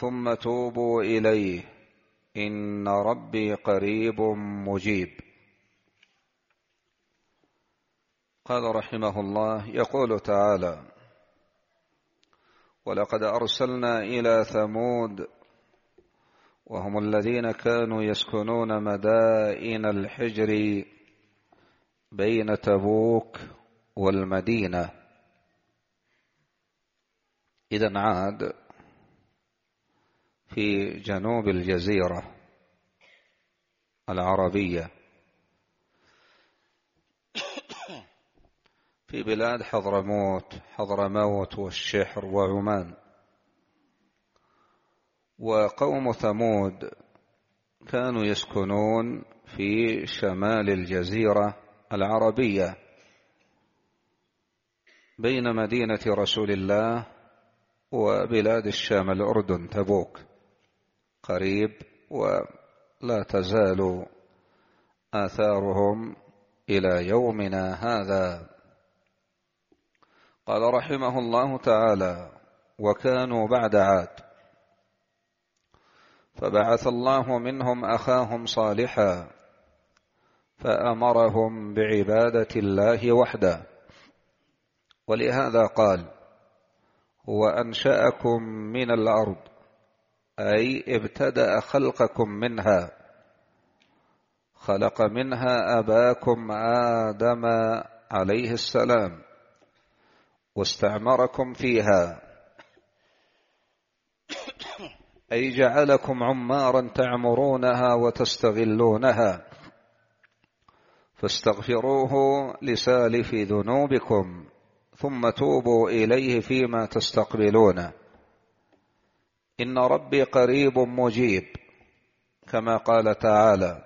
ثم توبوا إليه إن ربي قريب مجيب قال رحمه الله يقول تعالى ولقد أرسلنا إلى ثمود وهم الذين كانوا يسكنون مدائن الحجر بين تبوك والمدينة إذا عاد في جنوب الجزيرة العربية في بلاد حضرموت حضرموت والشحر وعمان وقوم ثمود كانوا يسكنون في شمال الجزيرة العربية بين مدينة رسول الله وبلاد الشام الأردن تبوك قريب ولا تزال آثارهم إلى يومنا هذا قال رحمه الله تعالى وكانوا بعد عاد فبعث الله منهم أخاهم صالحا فأمرهم بعبادة الله وحده ولهذا قال وأنشأكم من الأرض أي ابتدأ خلقكم منها خلق منها أباكم آدم عليه السلام واستعمركم فيها أي جعلكم عمارا تعمرونها وتستغلونها فاستغفروه لسالف ذنوبكم ثم توبوا إليه فيما تستقبلونه إن ربي قريب مجيب كما قال تعالى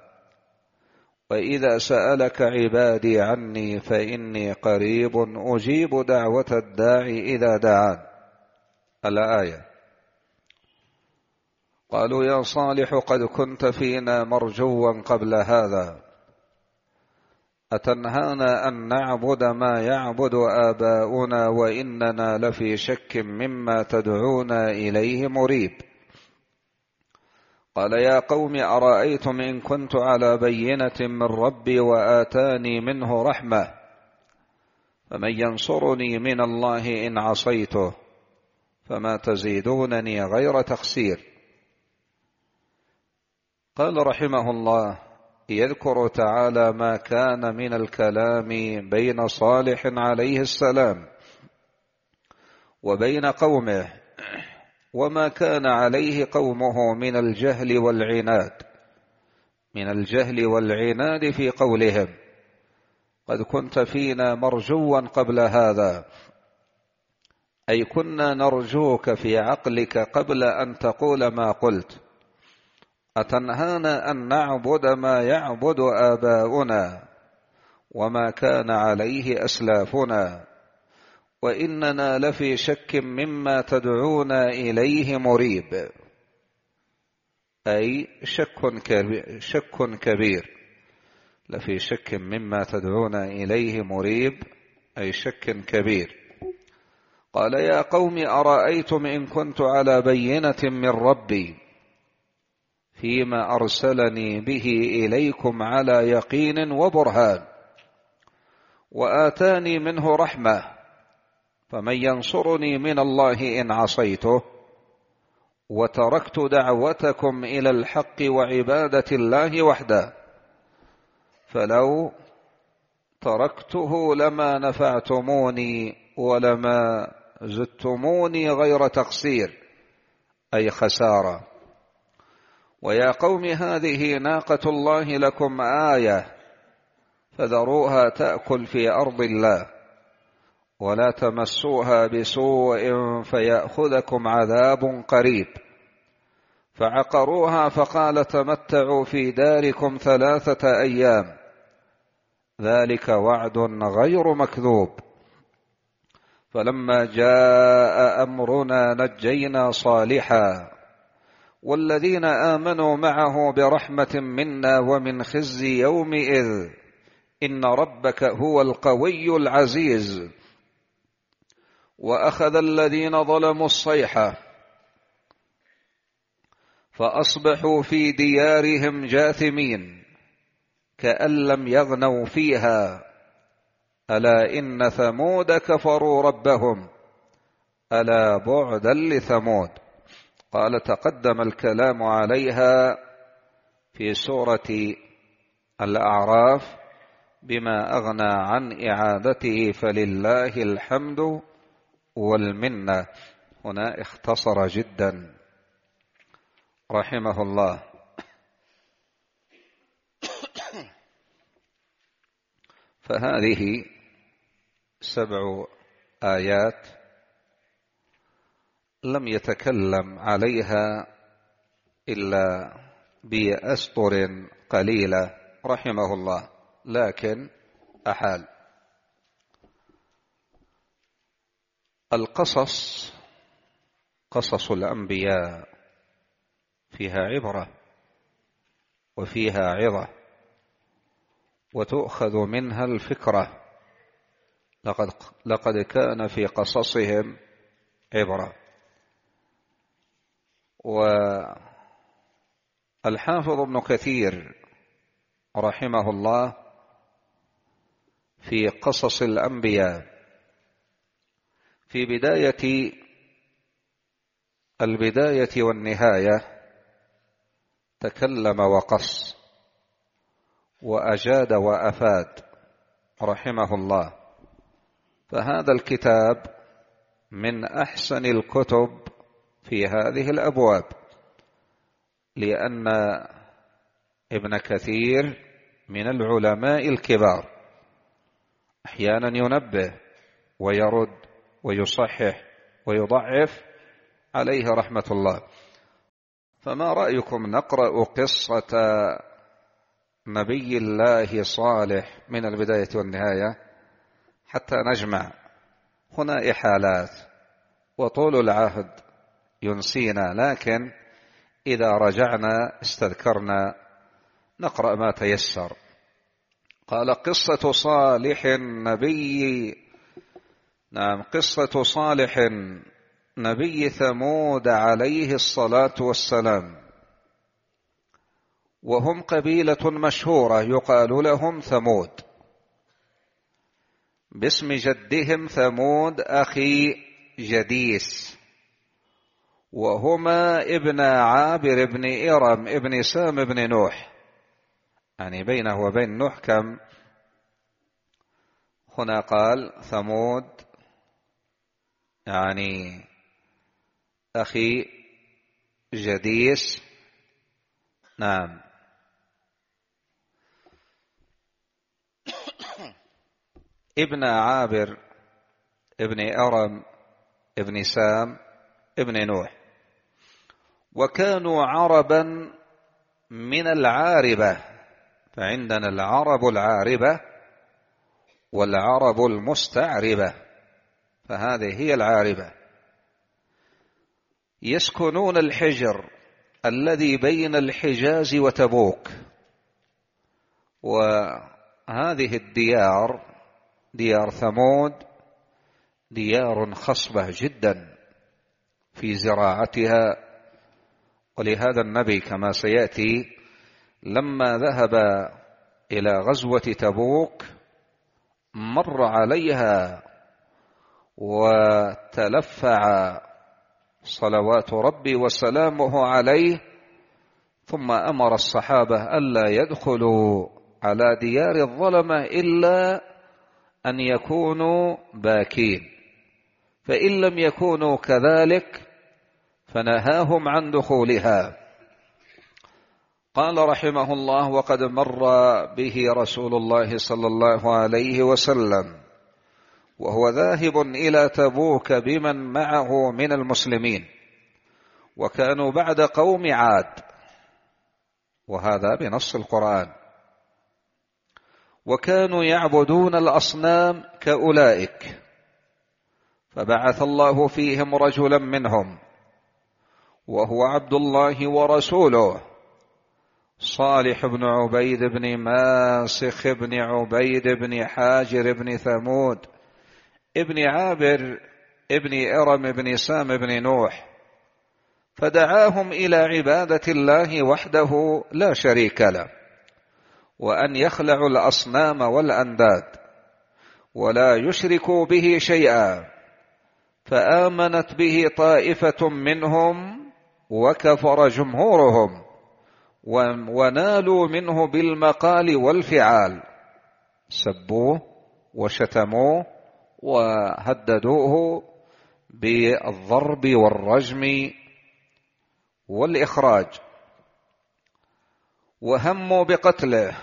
وإذا سألك عبادي عني فإني قريب أجيب دعوة الداعي إذا دعان الآية قالوا يا صالح قد كنت فينا مرجوا قبل هذا أتنهانا أن نعبد ما يعبد آباؤنا وإننا لفي شك مما تدعونا إليه مريب قال يا قوم أرأيتم إن كنت على بينة من ربي وآتاني منه رحمة فمن ينصرني من الله إن عصيته فما تزيدونني غير تخسير قال رحمه الله يذكر تعالى ما كان من الكلام بين صالح عليه السلام وبين قومه وما كان عليه قومه من الجهل والعناد من الجهل والعناد في قولهم قد كنت فينا مرجوا قبل هذا أي كنا نرجوك في عقلك قبل أن تقول ما قلت أتنهانا أن نعبد ما يعبد آباؤنا وما كان عليه أسلافنا وإننا لفي شك مما تدعونا إليه مريب أي شك كبير, شك كبير لفي شك مما تدعونا إليه مريب أي شك كبير قال يا قوم أرأيتم إن كنت على بينة من ربي فيما أرسلني به إليكم على يقين وبرهان وآتاني منه رحمة فمن ينصرني من الله إن عصيته وتركت دعوتكم إلى الحق وعبادة الله وحده فلو تركته لما نفعتموني ولما زدتموني غير تقصير أي خسارة ويا قوم هذه ناقة الله لكم آية فذروها تأكل في أرض الله ولا تمسوها بسوء فيأخذكم عذاب قريب فعقروها فقال تمتعوا في داركم ثلاثة أيام ذلك وعد غير مكذوب فلما جاء أمرنا نجينا صالحا والذين آمنوا معه برحمة منا ومن خزي يومئذ إن ربك هو القوي العزيز وأخذ الذين ظلموا الصيحة فأصبحوا في ديارهم جاثمين كأن لم يغنوا فيها ألا إن ثمود كفروا ربهم ألا بعدا لثمود قال تقدم الكلام عليها في سورة الأعراف بما أغنى عن إعادته فلله الحمد والمنة هنا اختصر جدا رحمه الله فهذه سبع آيات لم يتكلم عليها إلا بأسطر قليلة رحمه الله لكن أحال القصص قصص الأنبياء فيها عبرة وفيها عظة وتؤخذ منها الفكرة لقد, لقد كان في قصصهم عبرة والحافظ ابن كثير رحمه الله في قصص الأنبياء في بداية البداية والنهاية تكلم وقص وأجاد وأفاد رحمه الله فهذا الكتاب من أحسن الكتب في هذه الأبواب لأن ابن كثير من العلماء الكبار أحيانا ينبه ويرد ويصحح ويضعف عليه رحمة الله فما رأيكم نقرأ قصة نبي الله صالح من البداية والنهاية حتى نجمع هنا إحالات وطول العهد ينسينا لكن إذا رجعنا استذكرنا نقرأ ما تيسر قال قصة صالح نبي نعم قصة صالح نبي ثمود عليه الصلاة والسلام وهم قبيلة مشهورة يقال لهم ثمود باسم جدهم ثمود أخي جديس وهما ابن عابر ابن إرم ابن سام ابن نوح يعني بينه وبين نوح كم هنا قال ثمود يعني أخي جديس نعم ابن عابر ابن أرم ابن سام ابن نوح وكانوا عربا من العاربة فعندنا العرب العاربة والعرب المستعربة فهذه هي العاربة يسكنون الحجر الذي بين الحجاز وتبوك وهذه الديار ديار ثمود ديار خصبة جدا في زراعتها ولهذا النبي كما سيأتي لما ذهب إلى غزوة تبوك مر عليها وتلفع صلوات ربي وسلامه عليه ثم أمر الصحابة ألا يدخلوا على ديار الظلمة إلا أن يكونوا باكين فإن لم يكونوا كذلك فنهاهم عن دخولها قال رحمه الله وقد مر به رسول الله صلى الله عليه وسلم وهو ذاهب إلى تبوك بمن معه من المسلمين وكانوا بعد قوم عاد وهذا بنص القرآن وكانوا يعبدون الأصنام كأولئك فبعث الله فيهم رجلا منهم وهو عبد الله ورسوله صالح بن عبيد بن ماسخ بن عبيد بن حاجر بن ثمود ابن عابر ابن إرم بن سام بن نوح فدعاهم إلى عبادة الله وحده لا شريك له وأن يخلعوا الأصنام والأنداد ولا يشركوا به شيئا فآمنت به طائفة منهم وكفر جمهورهم ونالوا منه بالمقال والفعال سبوه وشتموه وهددوه بالضرب والرجم والإخراج وهموا بقتله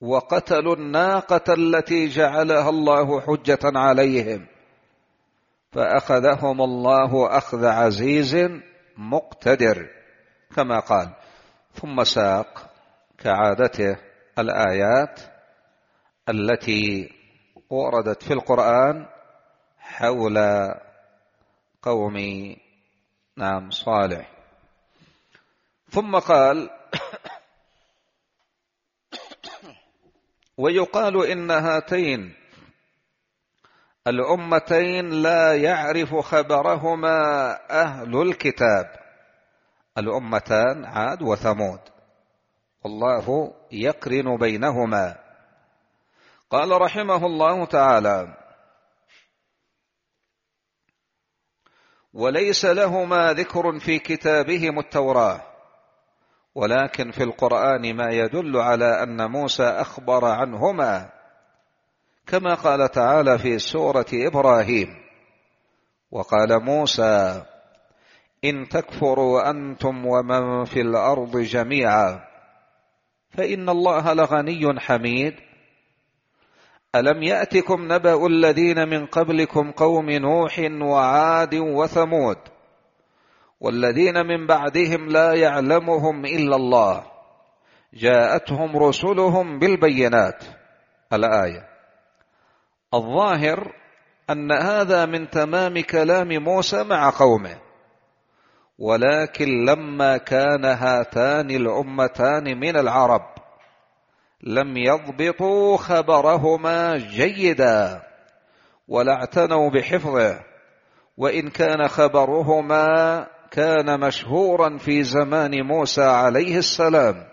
وقتلوا الناقة التي جعلها الله حجة عليهم فأخذهم الله أخذ عزيز مقتدر كما قال ثم ساق كعادته الآيات التي وردت في القرآن حول قوم نعم صالح ثم قال ويقال إن هاتين الأمتين لا يعرف خبرهما أهل الكتاب الأمتان عاد وثمود والله يقرن بينهما قال رحمه الله تعالى وليس لهما ذكر في كتابهم التوراه ولكن في القران ما يدل على ان موسى اخبر عنهما كما قال تعالى في سورة إبراهيم وقال موسى إن تكفروا أنتم ومن في الأرض جميعا فإن الله لغني حميد ألم يأتكم نبأ الذين من قبلكم قوم نوح وعاد وثمود والذين من بعدهم لا يعلمهم إلا الله جاءتهم رسلهم بالبينات الآية الظاهر أن هذا من تمام كلام موسى مع قومه ولكن لما كان هاتان الأمتان من العرب لم يضبطوا خبرهما جيدا ولا اعتنوا بحفظه وإن كان خبرهما كان مشهورا في زمان موسى عليه السلام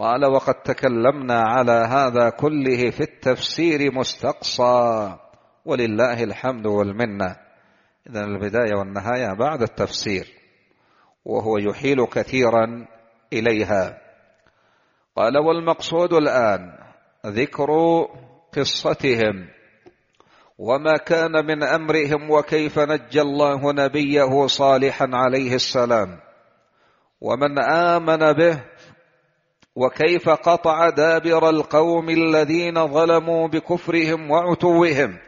قال وقد تكلمنا على هذا كله في التفسير مستقصى ولله الحمد والمنه اذا البدايه والنهايه بعد التفسير وهو يحيل كثيرا اليها قال والمقصود الان ذكر قصتهم وما كان من امرهم وكيف نجى الله نبيه صالحا عليه السلام ومن امن به وكيف قطع دابر القوم الذين ظلموا بكفرهم وعتوهم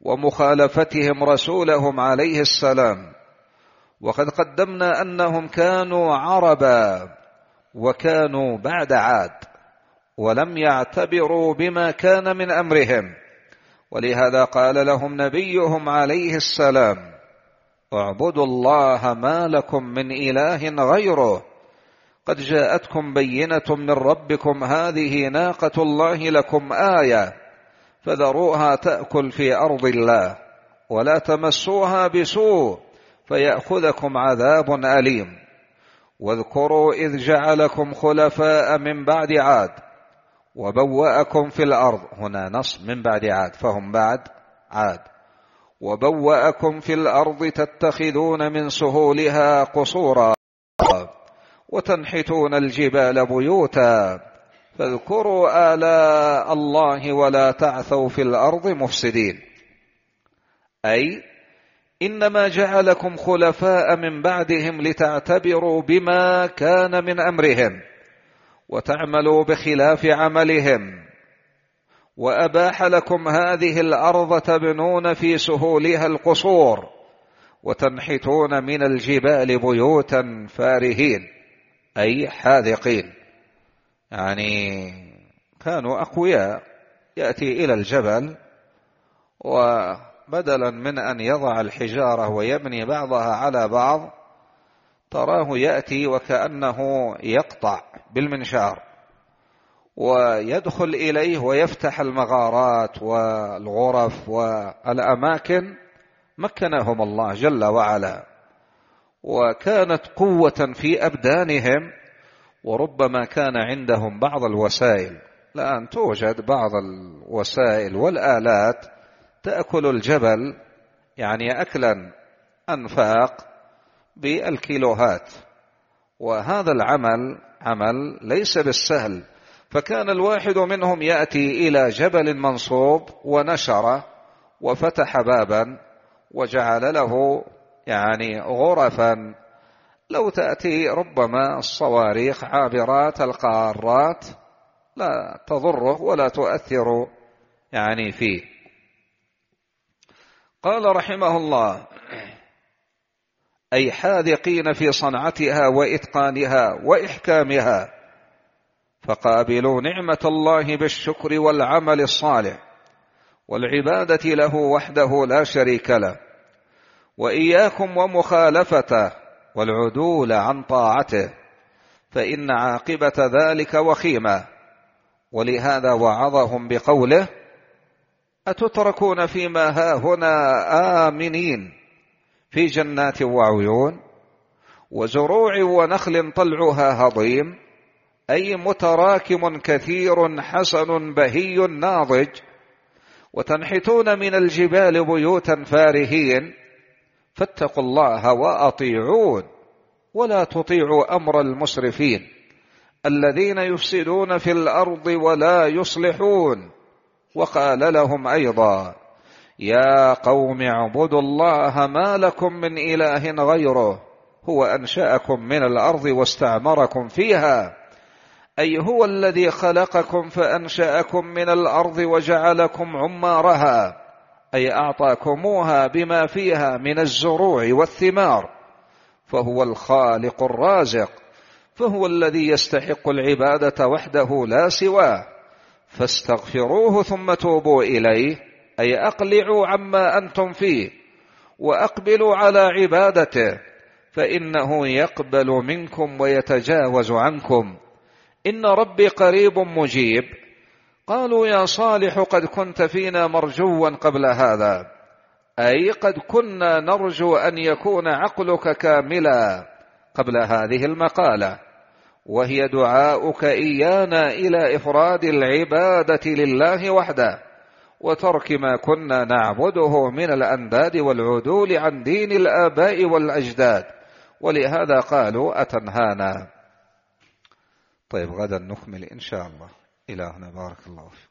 ومخالفتهم رسولهم عليه السلام وقد قدمنا انهم كانوا عربا وكانوا بعد عاد ولم يعتبروا بما كان من امرهم ولهذا قال لهم نبيهم عليه السلام اعبدوا الله ما لكم من اله غيره قد جاءتكم بينة من ربكم هذه ناقة الله لكم آية فذروها تأكل في أرض الله ولا تمسوها بسوء فيأخذكم عذاب أليم واذكروا إذ جعلكم خلفاء من بعد عاد وبوأكم في الأرض هنا نص من بعد عاد فهم بعد عاد وبوأكم في الأرض تتخذون من سهولها قصورا وتنحتون الجبال بيوتا فاذكروا آلاء الله ولا تعثوا في الأرض مفسدين أي إنما جعلكم خلفاء من بعدهم لتعتبروا بما كان من أمرهم وتعملوا بخلاف عملهم وأباح لكم هذه الأرض تبنون في سهولها القصور وتنحتون من الجبال بيوتا فارهين أي حاذقين يعني كانوا أقوياء يأتي إلى الجبل وبدلا من أن يضع الحجارة ويبني بعضها على بعض تراه يأتي وكأنه يقطع بالمنشار ويدخل إليه ويفتح المغارات والغرف والأماكن مكنهم الله جل وعلا وكانت قوة في أبدانهم وربما كان عندهم بعض الوسائل الآن توجد بعض الوسائل والآلات تأكل الجبل يعني أكلا أنفاق بالكيلوهات وهذا العمل عمل ليس بالسهل فكان الواحد منهم يأتي إلى جبل منصوب ونشره وفتح بابا وجعل له يعني غرفا لو تأتي ربما الصواريخ عابرات القارات لا تضره ولا تؤثر يعني فيه قال رحمه الله أي حاذقين في صنعتها وإتقانها وإحكامها فقابلوا نعمة الله بالشكر والعمل الصالح والعبادة له وحده لا شريك له وإياكم ومخالفته والعدول عن طاعته فإن عاقبة ذلك وخيمة ولهذا وعظهم بقوله أتتركون فيما هاهنا آمنين في جنات وعيون وزروع ونخل طلعها هضيم أي متراكم كثير حسن بهي ناضج وتنحتون من الجبال بيوتا فارهين فاتقوا الله وأطيعون ولا تطيعوا أمر المسرفين الذين يفسدون في الأرض ولا يصلحون وقال لهم أيضا يا قوم اعبدوا الله ما لكم من إله غيره هو أنشأكم من الأرض واستعمركم فيها أي هو الذي خلقكم فأنشأكم من الأرض وجعلكم عمارها أي أعطاكموها بما فيها من الزروع والثمار فهو الخالق الرازق فهو الذي يستحق العبادة وحده لا سواه فاستغفروه ثم توبوا إليه أي أقلعوا عما أنتم فيه وأقبلوا على عبادته فإنه يقبل منكم ويتجاوز عنكم إن ربي قريب مجيب قالوا يا صالح قد كنت فينا مرجوا قبل هذا أي قد كنا نرجو أن يكون عقلك كاملا قبل هذه المقالة وهي دعاؤك إيانا إلى إفراد العبادة لله وحده وترك ما كنا نعبده من الأنداد والعدول عن دين الآباء والأجداد ولهذا قالوا أتنهانا طيب غدا نكمل إن شاء الله إلى هنا بارك الله فيك